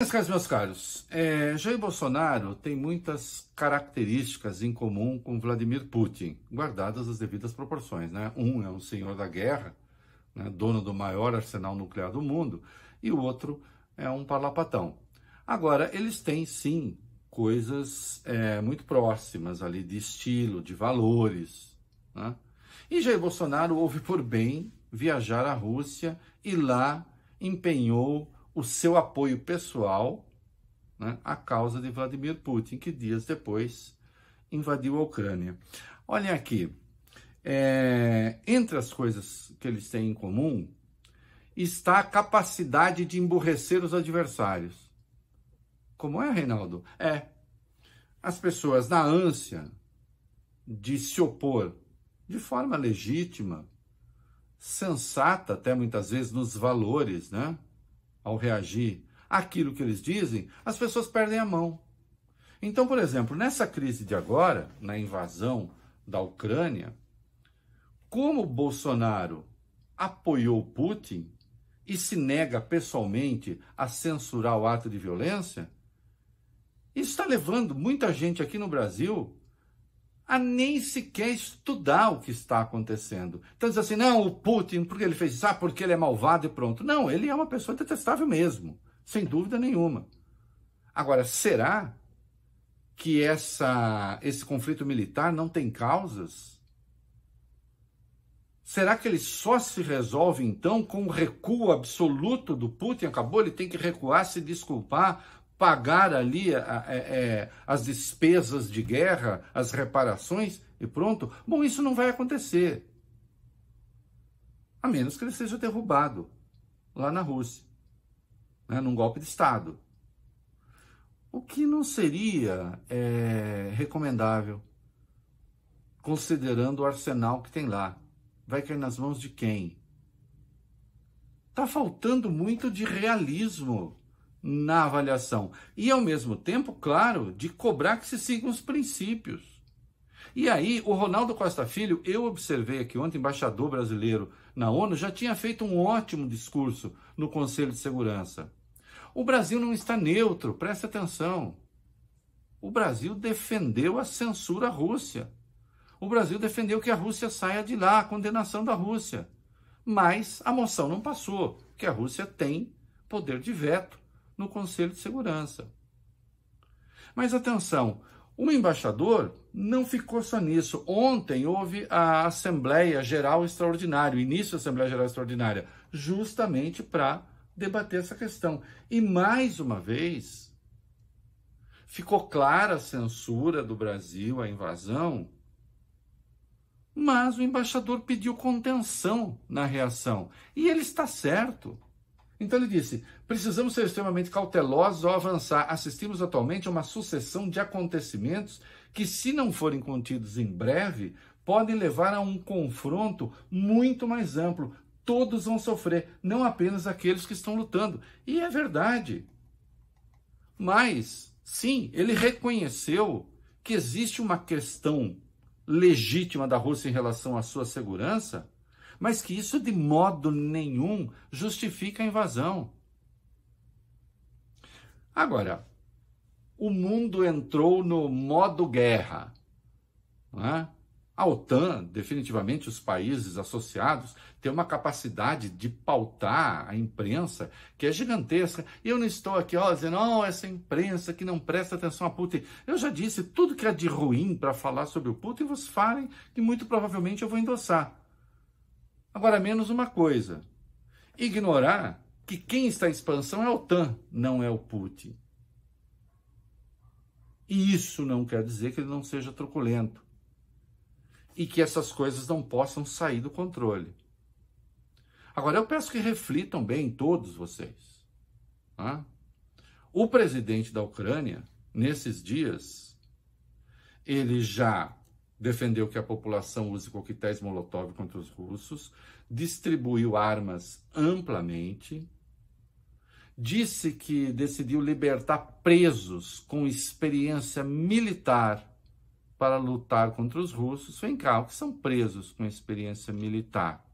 Meus caros, meus caros, é, Jair Bolsonaro tem muitas características em comum com Vladimir Putin, guardadas as devidas proporções. Né? Um é um senhor da guerra, né, dono do maior arsenal nuclear do mundo, e o outro é um parlapatão. Agora, eles têm sim coisas é, muito próximas ali de estilo, de valores. Né? E Jair Bolsonaro houve por bem viajar à Rússia e lá empenhou o seu apoio pessoal né, à causa de Vladimir Putin, que dias depois invadiu a Ucrânia. Olhem aqui, é, entre as coisas que eles têm em comum está a capacidade de emburrecer os adversários. Como é, Reinaldo? É. As pessoas, na ânsia de se opor de forma legítima, sensata até muitas vezes nos valores, né? ao reagir àquilo que eles dizem, as pessoas perdem a mão. Então, por exemplo, nessa crise de agora, na invasão da Ucrânia, como Bolsonaro apoiou Putin e se nega pessoalmente a censurar o ato de violência, isso está levando muita gente aqui no Brasil a nem sequer estudar o que está acontecendo. Então diz assim, não, o Putin, porque ele fez isso? Ah, porque ele é malvado e pronto. Não, ele é uma pessoa detestável mesmo, sem dúvida nenhuma. Agora, será que essa, esse conflito militar não tem causas? Será que ele só se resolve então com o recuo absoluto do Putin? Acabou, ele tem que recuar, se desculpar, pagar ali a, a, a, é, é, as despesas de guerra, as reparações e pronto. Bom, isso não vai acontecer. A menos que ele seja derrubado lá na Rússia, né, num golpe de Estado. O que não seria é, recomendável, considerando o arsenal que tem lá. Vai cair nas mãos de quem? Está faltando muito de realismo na avaliação. E, ao mesmo tempo, claro, de cobrar que se sigam os princípios. E aí, o Ronaldo Costa Filho, eu observei aqui ontem, embaixador brasileiro na ONU, já tinha feito um ótimo discurso no Conselho de Segurança. O Brasil não está neutro, preste atenção. O Brasil defendeu a censura à Rússia. O Brasil defendeu que a Rússia saia de lá, a condenação da Rússia. Mas a moção não passou, que a Rússia tem poder de veto no Conselho de Segurança. Mas atenção, o embaixador não ficou só nisso. Ontem houve a Assembleia Geral Extraordinária, o início da Assembleia Geral Extraordinária, justamente para debater essa questão. E mais uma vez, ficou clara a censura do Brasil à invasão, mas o embaixador pediu contenção na reação. E ele está certo. Então ele disse: precisamos ser extremamente cautelosos ao avançar. Assistimos atualmente a uma sucessão de acontecimentos que, se não forem contidos em breve, podem levar a um confronto muito mais amplo. Todos vão sofrer, não apenas aqueles que estão lutando. E é verdade. Mas, sim, ele reconheceu que existe uma questão legítima da Rússia em relação à sua segurança mas que isso de modo nenhum justifica a invasão. Agora, o mundo entrou no modo guerra. Né? A OTAN, definitivamente os países associados, tem uma capacidade de pautar a imprensa que é gigantesca. E eu não estou aqui ó, dizendo, oh, essa imprensa que não presta atenção a Putin. Eu já disse, tudo que é de ruim para falar sobre o Putin, vocês falem que muito provavelmente eu vou endossar. Agora, menos uma coisa: ignorar que quem está em expansão é a OTAN, não é o Putin. E isso não quer dizer que ele não seja truculento e que essas coisas não possam sair do controle. Agora, eu peço que reflitam bem todos vocês. Né? O presidente da Ucrânia, nesses dias, ele já defendeu que a população use coquetéis Molotov contra os russos, distribuiu armas amplamente, disse que decidiu libertar presos com experiência militar para lutar contra os russos. Vem cá, o que são presos com experiência militar?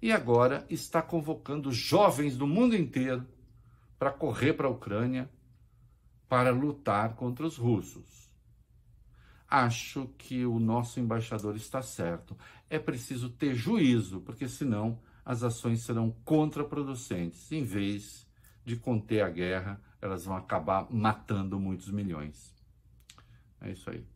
E agora está convocando jovens do mundo inteiro para correr para a Ucrânia para lutar contra os russos acho que o nosso embaixador está certo. É preciso ter juízo, porque senão as ações serão contraproducentes. Em vez de conter a guerra, elas vão acabar matando muitos milhões. É isso aí.